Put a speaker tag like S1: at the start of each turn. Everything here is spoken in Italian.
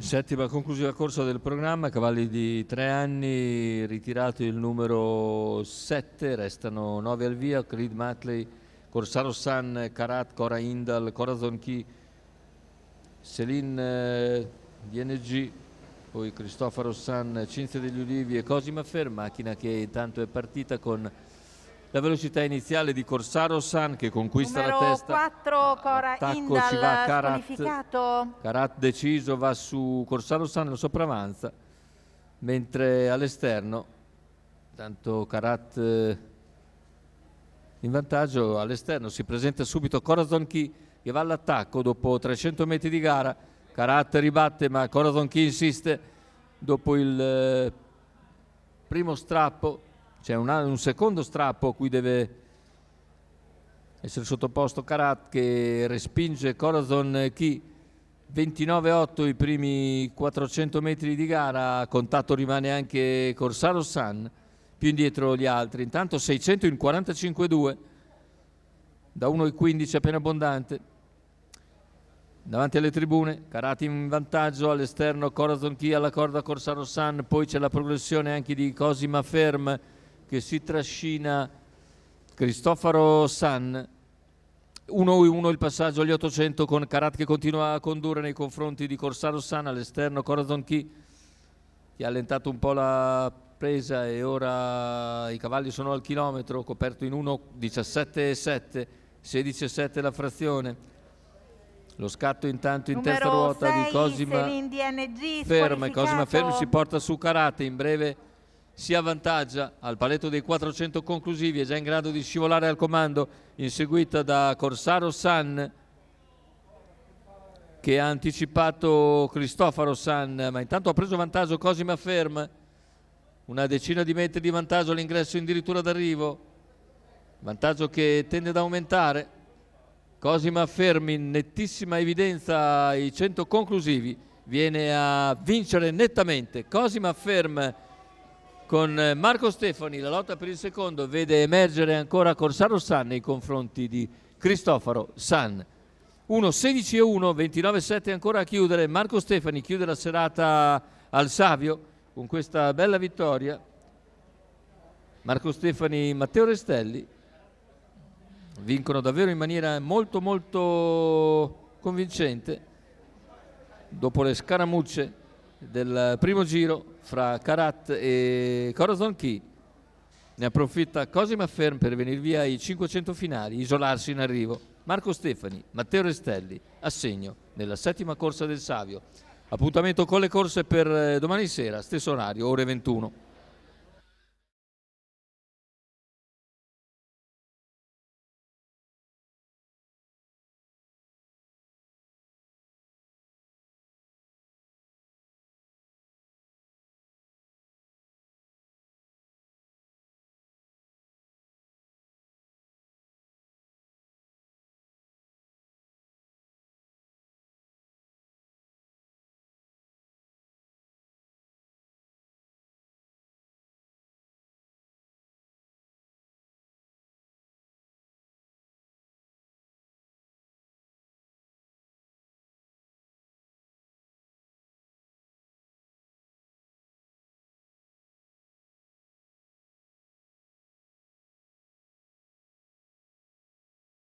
S1: Settima conclusiva corsa del programma, cavalli di tre anni, ritirato il numero 7, restano 9 al via, Creed Matley, Corsaro San, Karat, Cora Indal, Corazon Chi, Selin DNG, eh, poi Cristoforo San, Cinzia degli Ulivi e Cosima Fer, macchina che intanto è partita con la velocità iniziale di Corsaro San che conquista Numero la testa. 4 Cora Attacco, Indal ci va Carat. Carat deciso va su Corsaro San, lo sopravanza, mentre all'esterno, tanto Carat eh, in vantaggio all'esterno, si presenta subito Corazon Key che va all'attacco dopo 300 metri di gara. Carat ribatte ma Corazon Key insiste dopo il eh, primo strappo c'è un, un, secondo strappo a cui deve essere sottoposto Karat che respinge Corazon Chi 29-8 i primi 400 metri di gara, a contatto rimane anche Corsaro San, più indietro gli altri, intanto 600 in 45-2, da 1,15 appena abbondante. Davanti alle tribune, Karat in vantaggio all'esterno, Corazon Chi alla corda Corsaro San, poi c'è la progressione anche di Cosima Ferm, che si trascina Cristoforo San 1-1 il passaggio agli 800 con Carat che continua a condurre nei confronti di Corsaro San all'esterno Corazon Key che ha allentato un po' la presa e ora i cavalli sono al chilometro coperto in 1 17,7 16,7 la frazione lo scatto intanto in Numero terza ruota 6, di Cosima Ferma Cosima Ferma si porta su Carate in breve si avvantaggia al paletto dei 400 conclusivi, è già in grado di scivolare al comando, inseguita da Corsaro San che ha anticipato Cristoforo San, ma intanto ha preso vantaggio Cosima Ferm, una decina di metri di vantaggio all'ingresso addirittura d'arrivo, vantaggio che tende ad aumentare. Cosima Ferm in nettissima evidenza i 100 conclusivi, viene a vincere nettamente. Cosima Ferm con eh, Marco Stefani la lotta per il secondo vede emergere ancora Corsaro San nei confronti di Cristoforo San. 1, 16 1, 29 7 ancora a chiudere. Marco Stefani chiude la serata al Savio con questa bella vittoria. Marco Stefani, e Matteo Restelli vincono davvero in maniera molto molto convincente dopo le scaramucce del primo giro fra Karat e Corazon Key. Ne approfitta Cosima Ferm per venire via ai 500 finali, isolarsi in arrivo. Marco Stefani, Matteo Restelli, segno nella settima corsa del Savio. Appuntamento con le corse per eh, domani sera, stesso orario, ore 21.